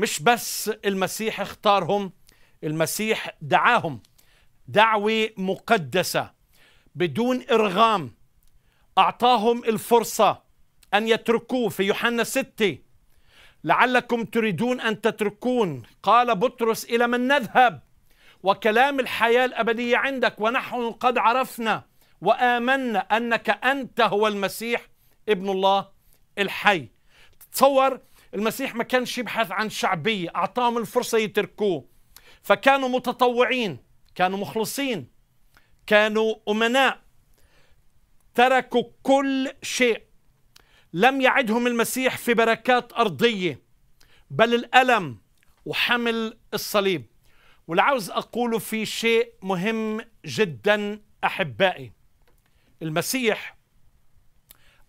مش بس المسيح اختارهم المسيح دعاهم دعوة مقدسة بدون إرغام أعطاهم الفرصة أن يتركوه في يوحنا 6 لعلكم تريدون أن تتركون قال بطرس إلى من نذهب وكلام الحياة الأبدية عندك ونحن قد عرفنا وآمنا أنك أنت هو المسيح ابن الله الحي تصور المسيح ما كانش يبحث عن شعبية أعطاهم الفرصة يتركوه فكانوا متطوعين كانوا مخلصين كانوا أمناء تركوا كل شيء لم يعدهم المسيح في بركات أرضية بل الألم وحمل الصليب والعاوز أقوله في شيء مهم جدا أحبائي المسيح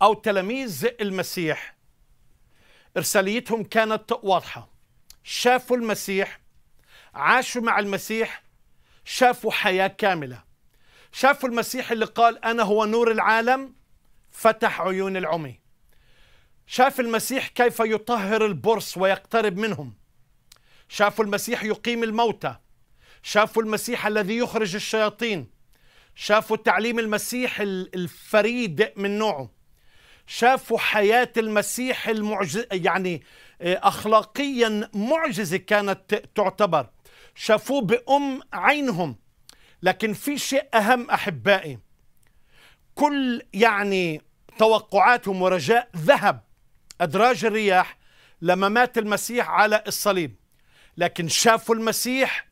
أو تلاميذ المسيح إرساليتهم كانت واضحة شافوا المسيح عاشوا مع المسيح شافوا حياة كاملة شافوا المسيح اللي قال أنا هو نور العالم فتح عيون العمي شاف المسيح كيف يطهر البرص ويقترب منهم شافوا المسيح يقيم الموتى شافوا المسيح الذي يخرج الشياطين شافوا تعليم المسيح الفريد من نوعه شافوا حياة المسيح المعجز يعني آه، أخلاقيا معجزة كانت تعتبر شافوه بأم عينهم لكن في شيء أهم أحبائي كل يعني توقعاتهم ورجاء ذهب أدراج الرياح لما مات المسيح على الصليب لكن شافوا المسيح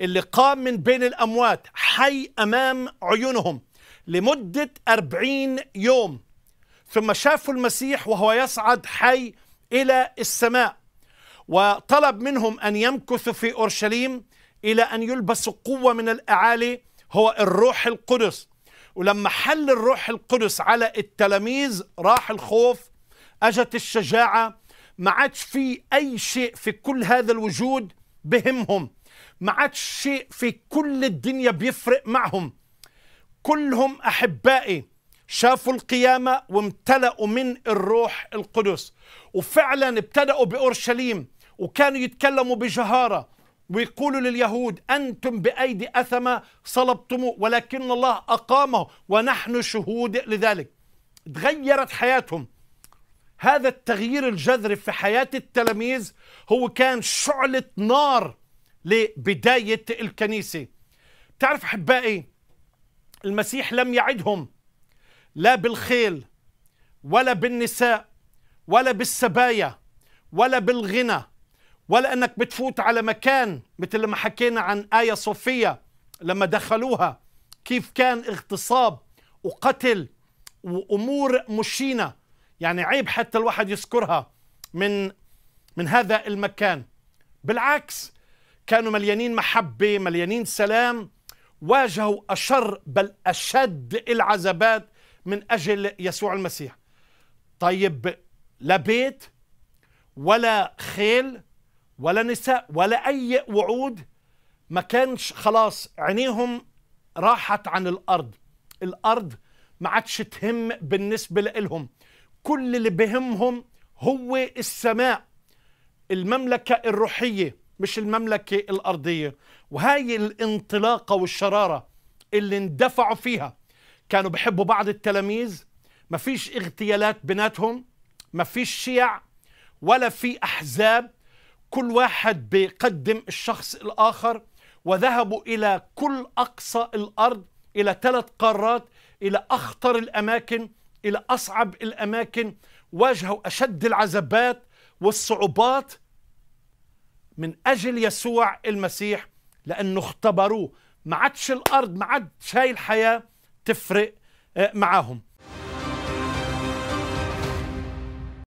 اللي قام من بين الأموات حي أمام عيونهم لمدة أربعين يوم ثم شافوا المسيح وهو يصعد حي الى السماء وطلب منهم ان يمكثوا في اورشليم الى ان يلبسوا قوه من الاعالي هو الروح القدس ولما حل الروح القدس على التلاميذ راح الخوف اجت الشجاعه ما عادش في اي شيء في كل هذا الوجود بهمهم ما عادش شيء في كل الدنيا بيفرق معهم كلهم احبائي شافوا القيامة وامتلأوا من الروح القدس وفعلا ابتدأوا بأورشليم وكانوا يتكلموا بجهارة ويقولوا لليهود أنتم بأيدي أثمة صلبتموه ولكن الله أقامه ونحن شهود لذلك تغيرت حياتهم هذا التغيير الجذري في حياة التلاميذ هو كان شعلة نار لبداية الكنيسة تعرف أحبائي المسيح لم يعدهم لا بالخيل ولا بالنساء ولا بالسبايا ولا بالغنى ولا انك بتفوت على مكان مثل ما حكينا عن ايه صوفيا لما دخلوها كيف كان اغتصاب وقتل وامور مشينه يعني عيب حتى الواحد يذكرها من من هذا المكان بالعكس كانوا مليانين محبه مليانين سلام واجهوا اشر بل اشد العذابات من أجل يسوع المسيح طيب لا بيت ولا خيل ولا نساء ولا أي وعود ما كانش خلاص عينيهم راحت عن الأرض الأرض ما عادش تهم بالنسبة لهم كل اللي بهمهم هو السماء المملكة الروحية مش المملكة الأرضية وهاي الانطلاقة والشرارة اللي اندفعوا فيها كانوا بحبوا بعض التلاميذ ما فيش اغتيالات بيناتهم ما فيش شيع ولا في أحزاب كل واحد بيقدم الشخص الآخر وذهبوا إلى كل أقصى الأرض إلى ثلاث قارات إلى أخطر الأماكن إلى أصعب الأماكن واجهوا أشد العذابات والصعوبات من أجل يسوع المسيح لأنه اختبروه ما عادش الأرض ما عادش هاي الحياة تفرق آه، معاهم